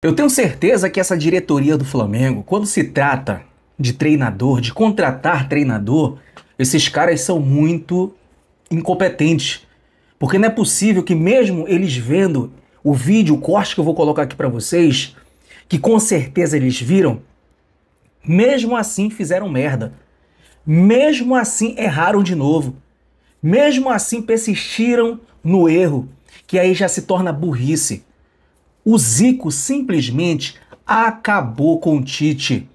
Eu tenho certeza que essa diretoria do Flamengo, quando se trata de treinador, de contratar treinador, esses caras são muito incompetentes. Porque não é possível que, mesmo eles vendo o vídeo, o corte que eu vou colocar aqui para vocês, que com certeza eles viram, mesmo assim fizeram merda. Mesmo assim erraram de novo. Mesmo assim persistiram no erro, que aí já se torna burrice. O Zico simplesmente acabou com o Tite.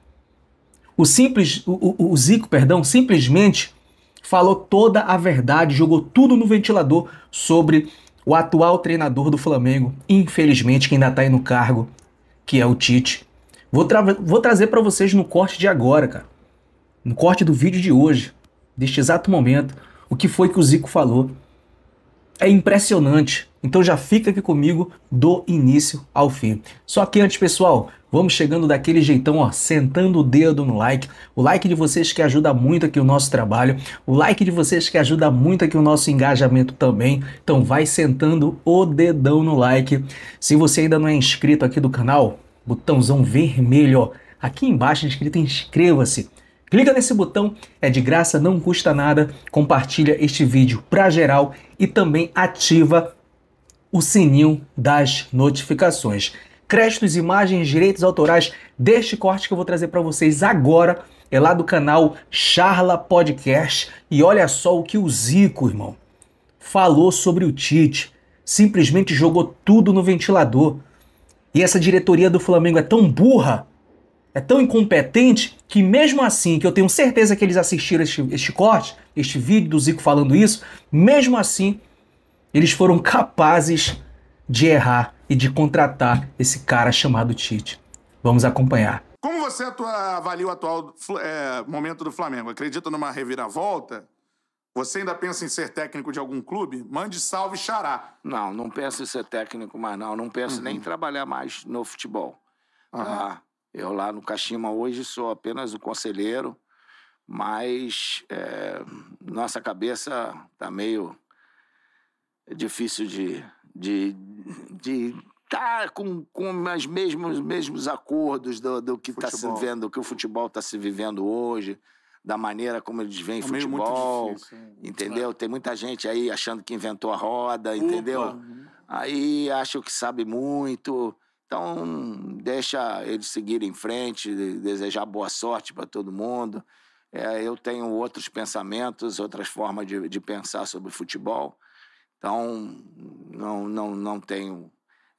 O, simples, o, o, Zico, perdão, simplesmente falou toda a verdade, jogou tudo no ventilador sobre o atual treinador do Flamengo, infelizmente quem ainda está aí no cargo, que é o Tite. Vou, tra vou trazer para vocês no corte de agora, cara, no corte do vídeo de hoje, deste exato momento, o que foi que o Zico falou é impressionante. Então já fica aqui comigo do início ao fim. Só que antes, pessoal, vamos chegando daquele jeitão, ó, sentando o dedo no like. O like de vocês que ajuda muito aqui o nosso trabalho, o like de vocês que ajuda muito aqui o nosso engajamento também. Então vai sentando o dedão no like. Se você ainda não é inscrito aqui do canal, botãozão vermelho, ó, aqui embaixo escrito inscreva-se Clica nesse botão, é de graça, não custa nada. Compartilha este vídeo para geral e também ativa o sininho das notificações. Créditos, imagens, direitos autorais deste corte que eu vou trazer para vocês agora é lá do canal Charla Podcast. E olha só o que o Zico, irmão, falou sobre o Tite. Simplesmente jogou tudo no ventilador. E essa diretoria do Flamengo é tão burra é tão incompetente que mesmo assim, que eu tenho certeza que eles assistiram este, este corte, este vídeo do Zico falando isso, mesmo assim, eles foram capazes de errar e de contratar esse cara chamado Tite. Vamos acompanhar. Como você atua, avalia o atual é, momento do Flamengo? Acredita numa reviravolta? Você ainda pensa em ser técnico de algum clube? Mande salve xará. Não, não penso em ser técnico mais, não. Não penso uhum. nem em trabalhar mais no futebol. Uhum. Ah, eu lá no Caxima hoje sou apenas o conselheiro, mas é, nossa cabeça tá meio difícil de, de, de tá com, com os mesmos, mesmos acordos do, do que está se vendo, do que o futebol está se vivendo hoje, da maneira como eles veem é futebol. Difícil, entendeu? É. Tem muita gente aí achando que inventou a roda, Opa. entendeu? Aí acha que sabe muito. Então, deixa eles seguirem em frente, desejar boa sorte para todo mundo. É, eu tenho outros pensamentos, outras formas de, de pensar sobre futebol. Então, não, não, não tenho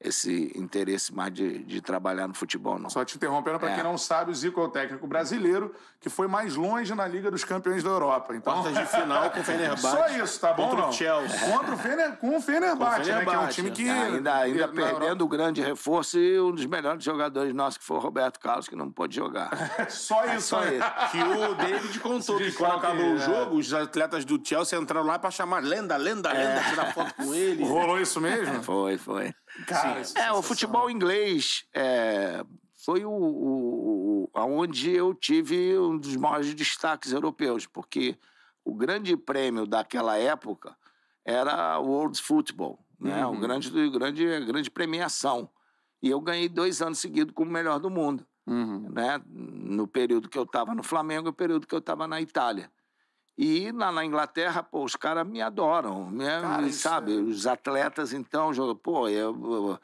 esse interesse mais de, de trabalhar no futebol, não. Só te interrompendo, para é. quem não sabe, o Zico é o técnico brasileiro que foi mais longe na Liga dos Campeões da Europa. Então... Quartas de final com o Fenerbahçe. Só isso, tá bom? Contra não? o Chelsea. Contra o Fener... com o Fenerbahçe, né, que é um time que... Ainda, ainda perdendo o grande reforço e um dos melhores jogadores nossos, que foi o Roberto Carlos, que não pôde jogar. só é isso. É só isso. Que o David contou que quando é acabou o é. jogo, os atletas do Chelsea entraram lá para chamar lenda, lenda, lenda, tirar foto com ele. Rolou isso mesmo? Foi, foi. Cara, é, é o futebol inglês é, foi o, o, aonde eu tive um dos maiores destaques europeus, porque o grande prêmio daquela época era o World Football, né? Uhum. O grande, grande, grande premiação. E eu ganhei dois anos seguidos como melhor do mundo, uhum. né? No período que eu estava no Flamengo e no período que eu estava na Itália. E na, na Inglaterra, pô, os caras me adoram, me, né? cara, sabe? É... Os atletas, então, jogam, pô, eu, eu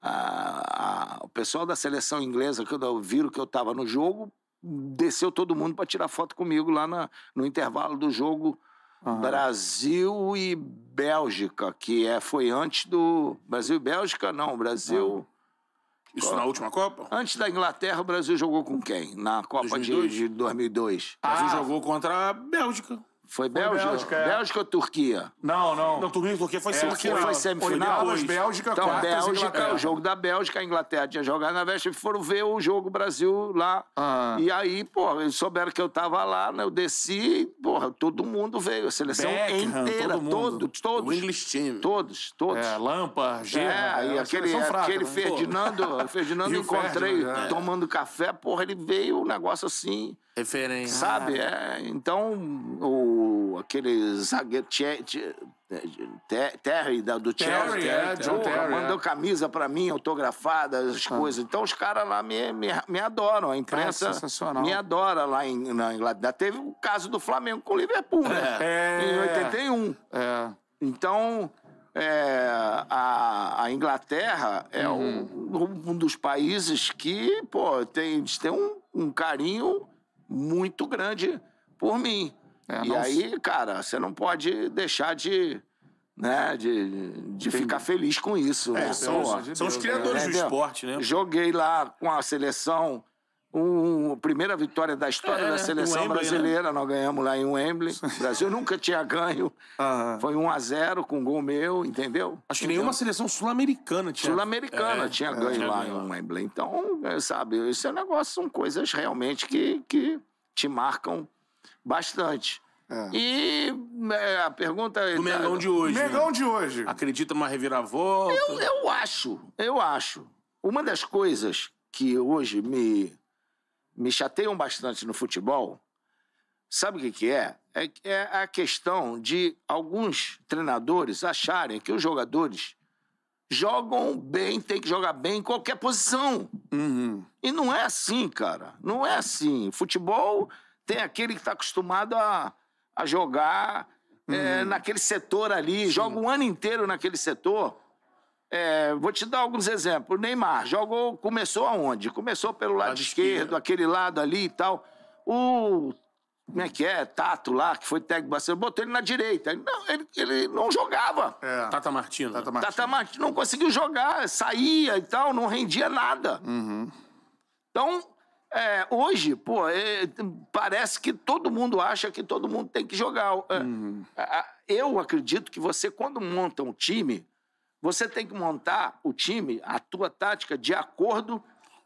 a, a, o pessoal da seleção inglesa, quando viram que eu estava no jogo, desceu todo mundo para tirar foto comigo lá na, no intervalo do jogo uhum. Brasil e Bélgica, que é, foi antes do. Brasil e Bélgica, não, Brasil. Uhum. Isso Copa. na última Copa? Antes da Inglaterra, o Brasil jogou com quem? Na Copa 2002? De, de 2002. O Brasil ah, jogou contra a Bélgica. Foi Bélgica? Bélgica, é. Bélgica ou Turquia? Não, não. Não, Turquia, porque foi é, semifinal. Turquia foi semifinal? Bélgica, então, quartas, Bélgica, o jogo da Bélgica, a Inglaterra tinha jogado na véspera e foram ver o jogo Brasil lá. Ah. E aí, pô, eles souberam que eu tava lá, né? Eu desci, porra, todo mundo veio. A seleção Beckham, inteira, todo mundo. todos, todos. O English Team. Todos, todos. É, Lampa, Gerra. É, e é, aquele, fraca, aquele né? Ferdinando, Ferdinando encontrei Ferdinand, é. tomando café, porra, ele veio um negócio assim. Referência. Sabe? Ah. É, então, o aquele zagueiro che, é, Terry da, do Terry, Chelsea. É, John Terry, Terry, é. mandou camisa para mim, autografada, as ah. coisas. Então os caras lá me, me, me, adoram. A imprensa ah, é me adora lá em, na Inglaterra. Teve o caso do Flamengo com o Liverpool, né? É. Em 81. É. Então. É, a, a, Inglaterra é uhum. um, um, dos países que pô, tem, tem um, um carinho muito grande por mim. É, e aí, cara, você não pode deixar de né? De, de ficar feliz com isso. É, né? são, são os criadores do esporte, né? Joguei lá com a seleção, um, primeira vitória da história é, da seleção Wembley, né? brasileira, né? nós ganhamos lá em Wembley. O Brasil nunca tinha ganho. Foi 1 a 0 com um gol meu, entendeu? Acho que entendeu? nenhuma então seleção sul-americana tinha. Sul-americana é, tinha é, ganho lá em Wembley. Então, eh, sabe, esse é negócio são coisas realmente que, que te marcam Bastante. É. E é, a pergunta é. Do Mengão de hoje. Né? Mengão né? de hoje. Acredita numa reviravolta? Eu, eu acho, eu acho. Uma das coisas que hoje me, me chateiam bastante no futebol, sabe o que, que é? é? É a questão de alguns treinadores acharem que os jogadores jogam bem, tem que jogar bem em qualquer posição. Uhum. E não é assim, cara. Não é assim. Futebol tem aquele que está acostumado a, a jogar é, uhum. é, naquele setor ali, Sim. joga um ano inteiro naquele setor. É, vou te dar alguns exemplos. O Neymar jogou, começou aonde? Começou pelo lado, lado esquerdo, esquerdo, aquele lado ali e tal. O como é que é? Tato lá, que foi técnico do Barcelona, botou ele na direita. não, ele, ele não jogava. É. Tata Martino. Tata Martino. Tata Martino não conseguiu jogar, saía e tal, não rendia nada. Uhum. Então, é, hoje, pô, é, parece que todo mundo acha que todo mundo tem que jogar. É, uhum. Eu acredito que você, quando monta um time, você tem que montar o time, a tua tática, de acordo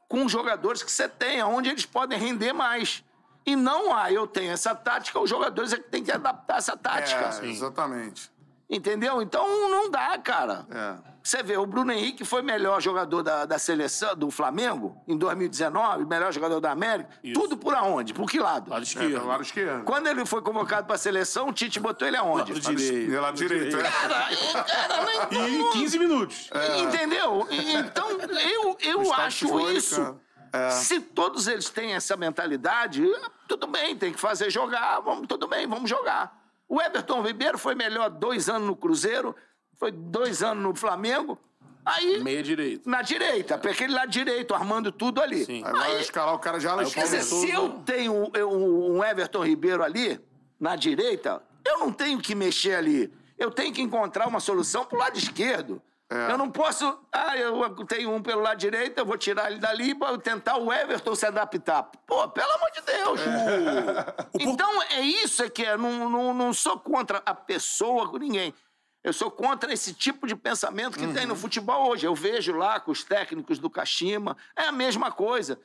com os jogadores que você tem, onde eles podem render mais. E não, ah, eu tenho essa tática, os jogadores é que têm que adaptar essa tática. É, exatamente. Entendeu? Então não dá, cara. É. Você vê, o Bruno Henrique foi melhor jogador da, da seleção, do Flamengo, em 2019, melhor jogador da América. Isso. Tudo por aonde? Por que lado? Lado esquerdo. É, lado esquerdo. Quando ele foi convocado pra seleção, o Tite botou ele aonde? Lado direito. Lado, lado direito, é. Cara, cara não, E em 15 minutos. É. Entendeu? Então, eu, eu acho isso. É. Se todos eles têm essa mentalidade, ah, tudo bem, tem que fazer jogar, vamos, tudo bem, vamos jogar. O Everton Ribeiro foi melhor dois anos no Cruzeiro, foi dois anos no Flamengo. Aí. Meia direita. Na direita, é. porque ele lá direito, armando tudo ali. Sim. Aí, vai escalar o cara já lá Quer dizer, se eu né? tenho eu, um Everton Ribeiro ali, na direita, eu não tenho que mexer ali. Eu tenho que encontrar uma solução pro lado esquerdo. É. Eu não posso. Ah, eu tenho um pelo lado direito, eu vou tirar ele dali vou tentar o Everton se adaptar. Pô, pelo amor de Deus! É. Então é isso é que é. Não, não, não sou contra a pessoa com ninguém. Eu sou contra esse tipo de pensamento que uhum. tem no uhum. futebol hoje. Eu vejo lá com os técnicos do Kashima, é a mesma coisa.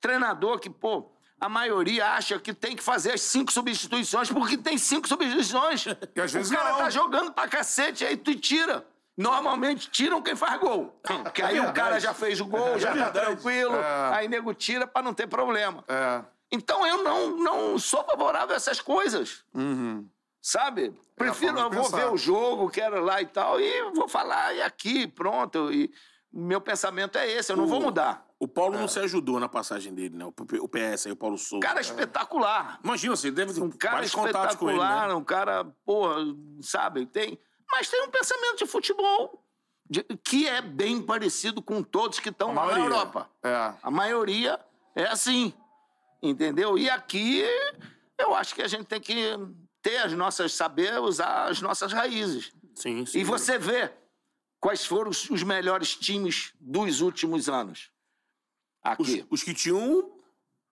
Treinador que, pô, a maioria acha que tem que fazer as cinco substituições porque tem cinco substituições. E às vezes o cara não. tá jogando pra cacete, aí tu tira. Normalmente tiram quem faz gol. Porque é aí o cara já fez o é gol, já tá tranquilo, é. aí nego tira para não ter problema. Então eu não, não sou favorável a essas coisas. Uhum. Sabe? Prefiro, eu vou ver o jogo, quero lá e tal, e vou falar, e aqui, pronto. E meu pensamento é esse, eu não o, vou mudar. O Paulo é. não se ajudou na passagem dele, né? O, PS aí, o Paulo Souza. Cara é. espetacular. Imagina, você deve ter um cara espetacular, ele, né? um cara, porra, sabe, tem mas tem um pensamento de futebol de, que é bem parecido com todos que estão lá maioria. na Europa. É. A maioria é assim, entendeu? E aqui eu acho que a gente tem que ter as nossas, saber usar as nossas raízes. Sim, sim. E você vê quais foram os, os melhores times dos últimos anos. Aqui. Os, os que tinham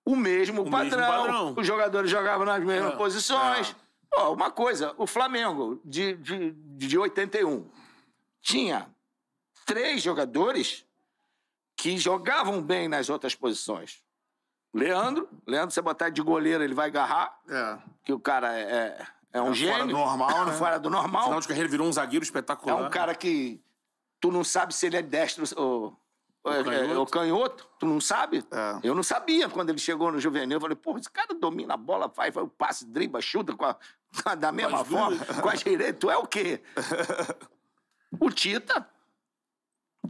o, mesmo, o padrão. mesmo, padrão. Os jogadores jogavam nas mesmas é. posições. É Bom, uma coisa, o Flamengo de, de, de 81 tinha três jogadores que jogavam bem nas outras posições. Leandro, Leandro, você botar de goleiro, ele vai agarrar. É. Que o cara é, é, é um é gênio. Fora do normal, né? fora do normal. Final de carreira virou um zagueiro espetacular. É um cara que tu não sabe se ele é destro ou é, é, é o canhoto. É, o canhoto, tu não sabe? É. Eu não sabia quando ele chegou no juvenil. Eu falei, pô, esse cara domina a bola, faz, faz o passe, driba, chuta com a, da mesma forma, com a direita. Tu é o quê? o Tita,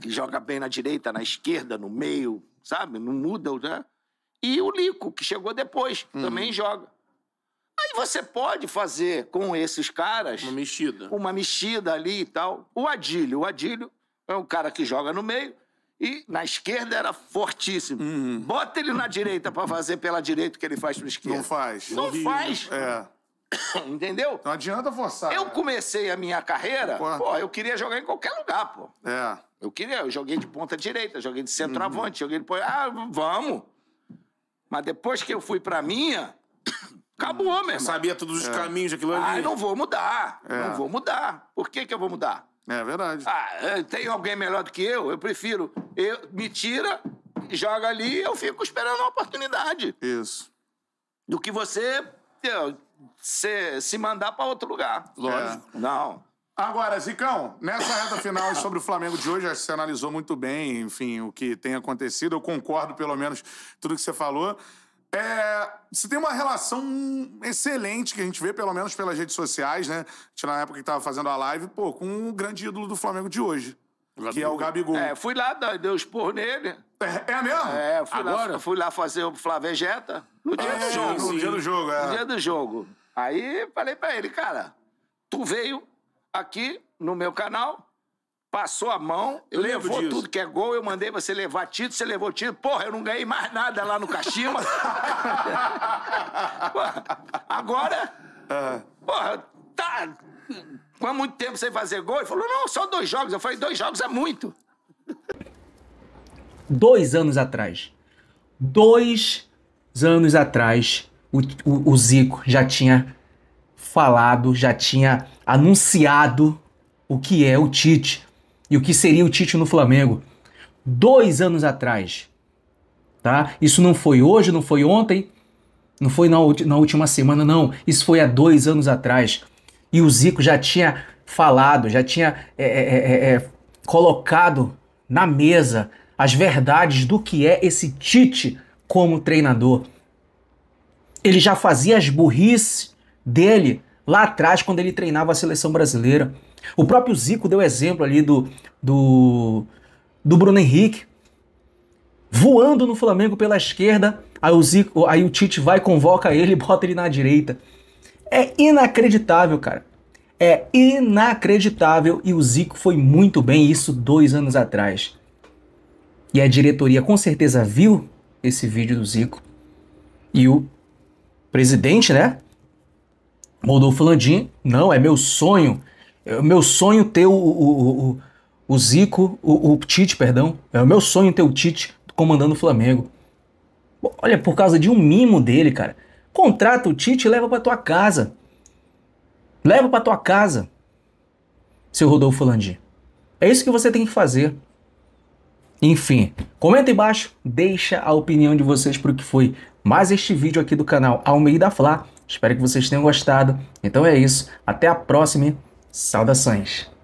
que joga bem na direita, na esquerda, no meio, sabe? Não muda, né? E o Lico, que chegou depois, uhum. também joga. Aí você pode fazer com esses caras. Uma mexida. Uma mexida ali e tal. O Adílio. O Adílio é um cara que joga no meio e na esquerda era fortíssimo. Uhum. Bota ele na direita para fazer pela direita o que ele faz pela esquerda. Não faz. Não faz. É. Entendeu? Não adianta forçar. Eu né? comecei a minha carreira, pô, eu queria jogar em qualquer lugar, pô. É. Eu queria, eu joguei de ponta direita, joguei de centroavante, uhum. joguei de Ah, vamos. Mas depois que eu fui pra minha, acabou, meu irmão. sabia todos os é. caminhos, aquilo ali. Ah, não vou mudar. É. Não vou mudar. Por que que eu vou mudar? É verdade. Ah, é, tem alguém melhor do que eu? Eu prefiro. Eu, me tira, joga ali eu fico esperando uma oportunidade. Isso. Do que você eu, é, se, se mandar para outro lugar. Lógico. É. Não. Agora, Zicão, nessa reta final sobre o Flamengo de hoje, acho que você analisou muito bem, enfim, o que tem acontecido. Eu concordo, pelo menos, tudo que você falou. É, se tem uma relação excelente que a gente vê, pelo menos pelas redes sociais, né? Na época que estava fazendo a live, pô, com o grande ídolo do Flamengo de hoje. Gabigol. Que é o Gabigol. É, fui lá, deu expor por nele. É, é mesmo? É, fui Agora? lá, fui lá fazer o Flavegeta no dia é, do jogo. No dia do jogo, é. No dia do jogo. Aí falei pra ele, cara, tu veio aqui no meu canal passou a mão, eu levou tudo que é gol, eu mandei você levar título, você levou título. Porra, eu não ganhei mais nada lá no Caxima. Agora, porra, tá Com muito tempo sem fazer gol. Ele falou, não, só dois jogos. Eu falei, dois jogos é muito. Dois anos atrás. Dois anos atrás, o, o, o Zico já tinha falado, já tinha anunciado o que é o Tite e o que seria o Tite no Flamengo. Dois anos atrás. Tá? Isso não foi hoje, não foi ontem, não foi na, na última semana, não. Isso foi há dois anos atrás. E o Zico já tinha falado, já tinha é, é, é, é, é colocado na mesa as verdades do que é esse Tite como treinador. Ele já fazia as burrices dele lá atrás quando ele treinava a seleção brasileira. O próprio Zico deu exemplo ali do, do, do Bruno Henrique voando no Flamengo pela esquerda. Aí o, Zico, aí o Tite vai, convoca ele e bota ele na direita. É inacreditável, cara. É inacreditável e o Zico foi muito bem isso dois anos atrás. E a diretoria com certeza viu esse vídeo do Zico e o presidente, né? Rodolfo Landim, não, é meu sonho é o meu sonho ter o, o, o, o Zico, o, o, Tite, perdão. É o meu sonho ter o Tite comandando o Flamengo. Olha, por causa de um mimo dele, cara. Contrata o Tite e leva pra tua casa. Leva pra tua casa, seu Rodolfo Landim. É isso que você tem que fazer. Enfim, comenta embaixo, deixa a opinião de vocês pro que foi mais este vídeo aqui do canal Almeida Fla. Espero que vocês tenham gostado. Então é isso, até a próxima. Saudações!